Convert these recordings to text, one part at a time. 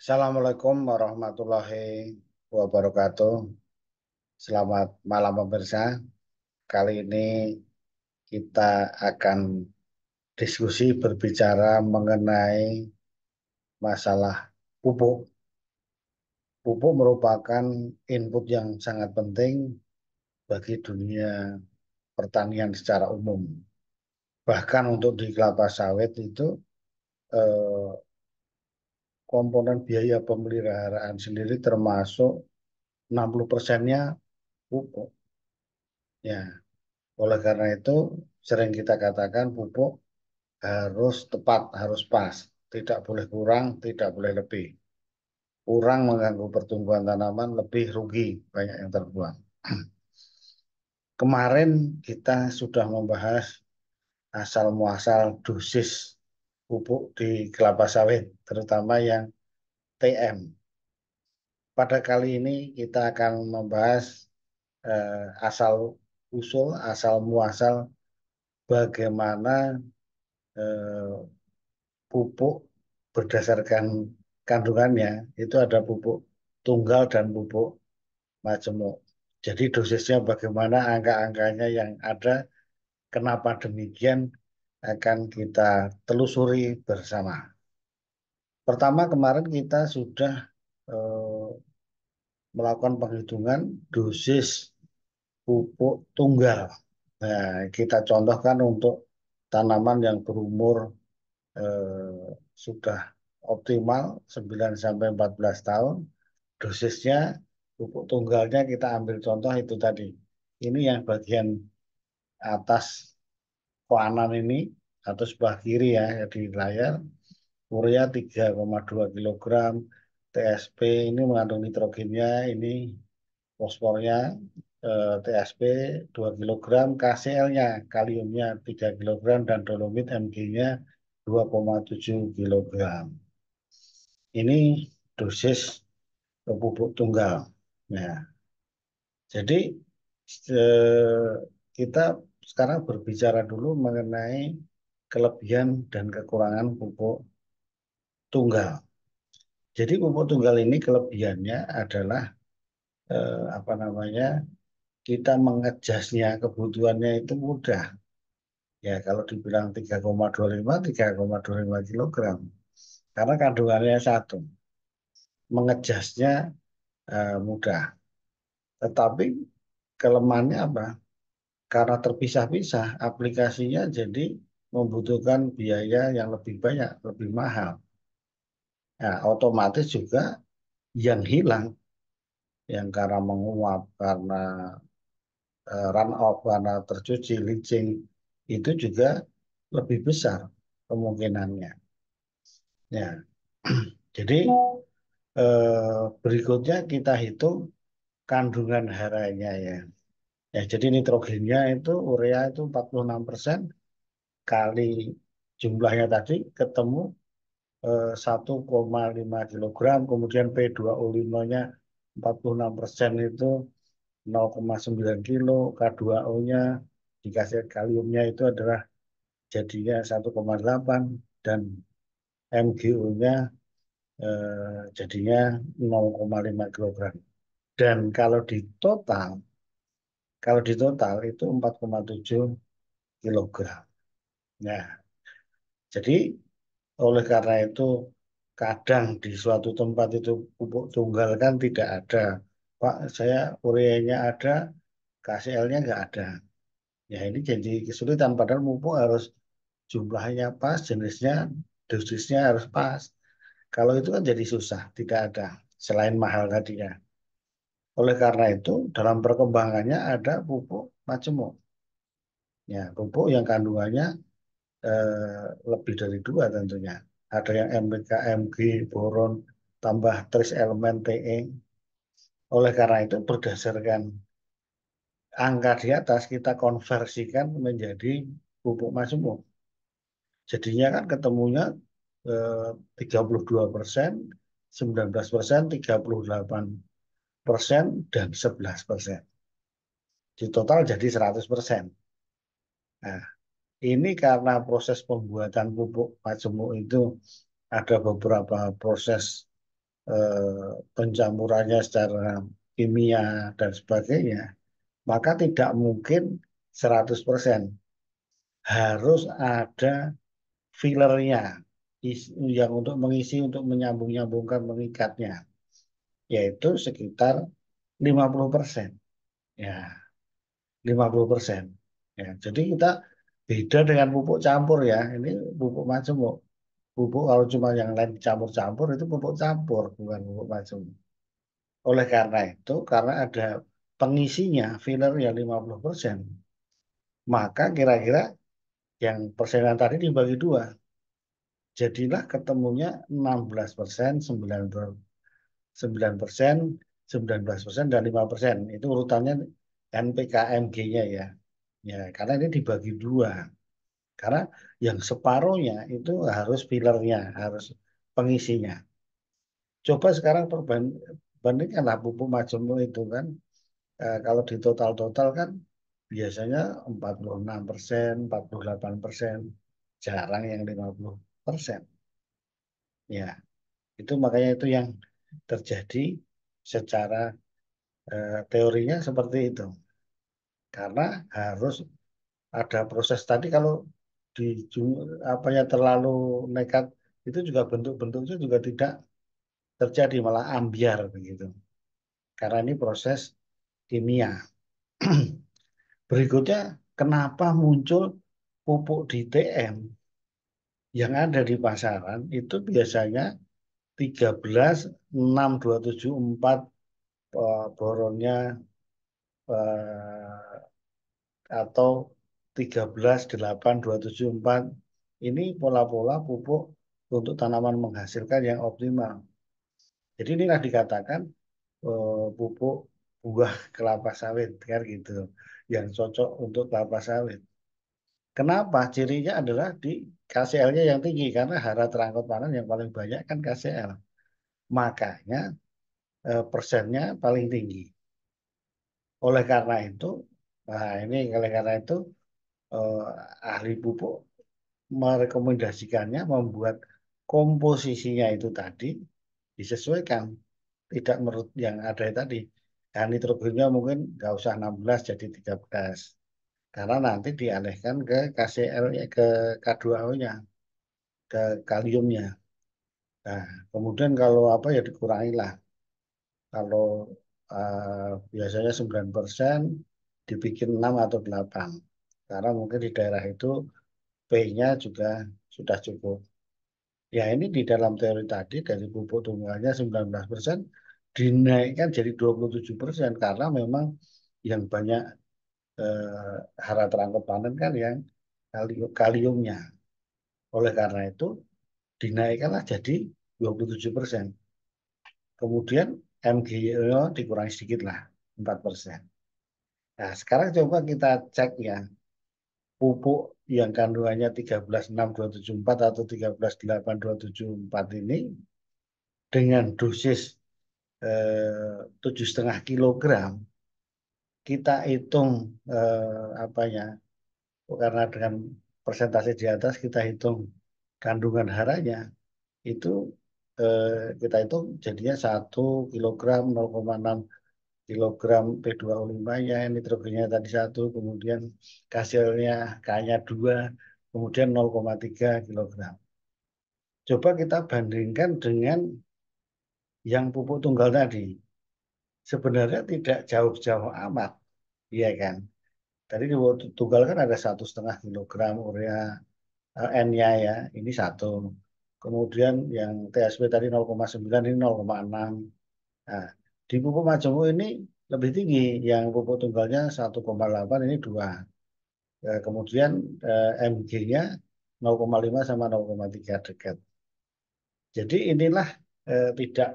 Assalamualaikum warahmatullahi wabarakatuh. Selamat malam pemirsa. Kali ini kita akan diskusi berbicara mengenai masalah pupuk. Pupuk merupakan input yang sangat penting bagi dunia pertanian secara umum. Bahkan untuk di kelapa sawit itu eh, komponen biaya pemeliharaan sendiri termasuk 60 persennya pupuk. Ya, oleh karena itu sering kita katakan pupuk harus tepat, harus pas. Tidak boleh kurang, tidak boleh lebih. Kurang mengganggu pertumbuhan tanaman, lebih rugi, banyak yang terbuang. Kemarin kita sudah membahas asal muasal dosis pupuk di kelapa sawit, terutama yang TM. Pada kali ini kita akan membahas eh, asal usul, asal muasal bagaimana eh, pupuk berdasarkan kandungannya itu ada pupuk tunggal dan pupuk majemuk. Jadi dosisnya bagaimana angka-angkanya yang ada, kenapa demikian, akan kita telusuri bersama. Pertama kemarin kita sudah eh, melakukan penghitungan dosis pupuk tunggal. Nah, kita contohkan untuk tanaman yang berumur eh, sudah optimal 9 sampai 14 tahun. Dosisnya pupuk tunggalnya kita ambil contoh itu tadi. Ini yang bagian atas kanan ini atau sebelah kiri ya di layar urea 3,2 kg TSP ini mengandung nitrogennya ini fosfornya eh, TSP 2 kg KCl-nya kaliumnya 3 kg dan dolomit Mg-nya 2,7 kg ini dosis pupuk tunggal ya jadi eh, kita sekarang berbicara dulu mengenai kelebihan dan kekurangan pupuk tunggal. Jadi pupuk tunggal ini kelebihannya adalah eh, apa namanya kita mengejasnya kebutuhannya itu mudah. Ya kalau dibilang 3,25 3,25 kilogram karena kandungannya satu mengejasnya eh, mudah. Tetapi kelemahannya apa? karena terpisah-pisah aplikasinya jadi membutuhkan biaya yang lebih banyak, lebih mahal. Nah, otomatis juga yang hilang, yang karena menguap, karena eh, run off, karena tercuci, licin, itu juga lebih besar kemungkinannya. Ya. Jadi eh, berikutnya kita hitung kandungan haranya ya. Ya, jadi nitrogennya itu urea itu 46% kali jumlahnya tadi ketemu eh, 1,5 kg, kemudian P2O5-nya 46% itu 0,9 kilo, K2O-nya dikasih kaliumnya itu adalah jadinya 1,8 dan MgO-nya eh, jadinya 0,5 kg. Dan kalau di total kalau di total itu 4,7 kilogram. Nah, jadi oleh karena itu kadang di suatu tempat itu pupuk tunggal kan tidak ada. Pak, saya ureanya ada, KCL-nya nggak ada. Ya ini jadi kesulitan, padahal pupuk harus jumlahnya pas, jenisnya, dosisnya harus pas. Kalau itu kan jadi susah, tidak ada. Selain mahal tadi ya. Oleh karena itu, dalam perkembangannya ada pupuk macemuk. Ya, pupuk yang kandungannya eh, lebih dari dua tentunya. Ada yang MPK, MG, boron, tambah tris elemen TE. Oleh karena itu, berdasarkan angka di atas, kita konversikan menjadi pupuk macemuk. Jadinya kan ketemunya eh, 32 persen, 19 persen, 38 persen persen dan 11 persen. Di total jadi 100 persen. Nah, ini karena proses pembuatan pupuk majemuk itu ada beberapa proses eh, pencampurannya secara kimia dan sebagainya, maka tidak mungkin 100 persen. Harus ada fillernya yang untuk mengisi, untuk menyambung-nyambungkan mengikatnya yaitu sekitar 50%. Ya. 50%. Ya, jadi kita beda dengan pupuk campur ya. Ini pupuk majemuk. Pupuk kalau cuma yang lain campur-campur itu pupuk campur bukan pupuk majemuk. Oleh karena itu, karena ada pengisinya filler yang 50%, maka kira-kira yang persenan tadi dibagi dua. Jadilah ketemunya 16%, 9%, sembilan persen, sembilan belas persen, dan lima persen. Itu urutannya NPKMG-nya ya. ya. Karena ini dibagi dua. Karena yang separuhnya itu harus pilarnya, harus pengisinya. Coba sekarang perbandingkanlah pupuk majemuk itu kan. E, kalau di total-total kan biasanya 46 persen, 48 persen. Jarang yang 50 persen. Ya, itu makanya itu yang terjadi secara eh, teorinya seperti itu. Karena harus ada proses tadi kalau di apanya terlalu nekat itu juga bentuk-bentuknya juga tidak terjadi malah ambiar begitu. Karena ini proses kimia. Berikutnya kenapa muncul pupuk DTM yang ada di pasaran itu biasanya 13 6 2 7 4 uh, boronnya uh, atau 13 8 2 7 4 ini pola-pola pupuk untuk tanaman menghasilkan yang optimal. Jadi inilah dikatakan uh, pupuk buah kelapa sawit kan gitu yang cocok untuk kelapa sawit. Kenapa? Cirinya adalah di KCL-nya yang tinggi karena hara terangkut panen yang paling banyak kan KCL. Makanya eh, persennya paling tinggi. Oleh karena itu, nah ini oleh karena itu eh, ahli pupuk merekomendasikannya membuat komposisinya itu tadi disesuaikan tidak menurut yang ada tadi. Dan nitrogennya mungkin nggak usah 16 jadi 13 karena nanti dialihkan ke KCl eh, ke K2O-nya, ke kaliumnya. Nah, kemudian kalau apa ya dikurangilah. Kalau uh, biasanya 9% dibikin 6 atau 8. Karena mungkin di daerah itu P-nya juga sudah cukup. Ya ini di dalam teori tadi dari pupuk tunggalnya 19% dinaikkan jadi 27% karena memang yang banyak eh, hara terangkut panen kan yang kalium, kaliumnya. Oleh karena itu dinaikkanlah jadi 27 persen. Kemudian MGO dikurangi sedikit lah 4 persen. Nah sekarang coba kita cek ya pupuk yang kandungannya 136274 atau 138274 ini dengan dosis eh, tujuh setengah kilogram kita hitung eh, ya? karena dengan persentase di atas kita hitung kandungan haranya itu eh, kita hitung jadinya 1 kilogram 0,6 kilogram p 2 o 5 ya nitrogennya tadi satu kemudian hasilnya K-nya 2 kemudian 0,3 kilogram coba kita bandingkan dengan yang pupuk tunggal tadi sebenarnya tidak jauh-jauh amat, iya kan? Tadi di tunggal kan ada satu setengah kilogram urea eh, N-nya ya, ini satu. Kemudian yang TSP tadi 0,9 ini 0,6. Nah, di pupuk majemuk ini lebih tinggi, yang pupuk tunggalnya 1,8 ini dua. Ya, kemudian eh, MG-nya 0,5 sama 0,3 dekat. Jadi inilah eh, tidak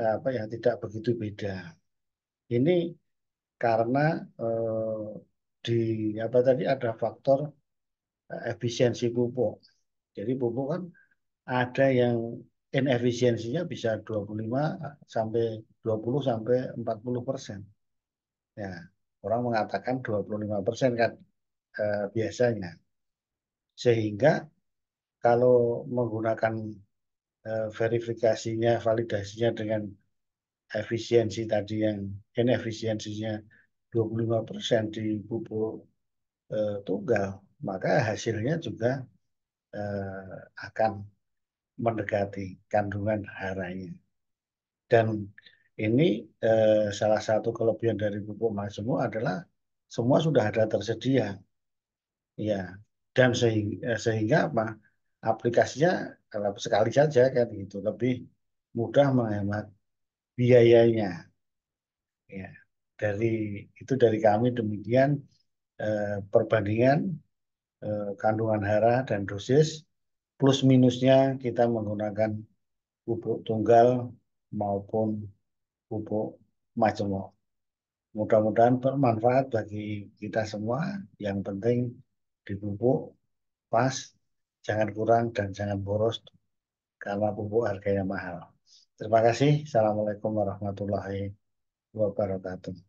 Eh, apa ya tidak begitu beda. Ini karena eh, di apa tadi ada faktor eh, efisiensi pupuk. Jadi pupuk kan ada yang inefisiensinya bisa 25 sampai 20 sampai 40 persen. Ya, orang mengatakan 25 persen kan eh, biasanya. Sehingga kalau menggunakan Eh, verifikasinya validasinya dengan efisiensi tadi yang ini efisiensinya 25% di pupuk e, tunggal maka hasilnya juga e, akan mendekati kandungan haranya dan ini e, salah satu kelebihan dari pupuk maksimu adalah semua sudah ada tersedia ya dan sehingga, sehingga apa aplikasinya kalau sekali saja kan gitu lebih mudah menghemat biayanya ya dari itu dari kami demikian eh, perbandingan eh, kandungan hara dan dosis plus minusnya kita menggunakan pupuk tunggal maupun pupuk majemuk. Mudah-mudahan bermanfaat bagi kita semua. Yang penting dipupuk pas jangan kurang dan jangan boros karena pupuk harganya mahal. Terima kasih. Assalamualaikum warahmatullahi wabarakatuh.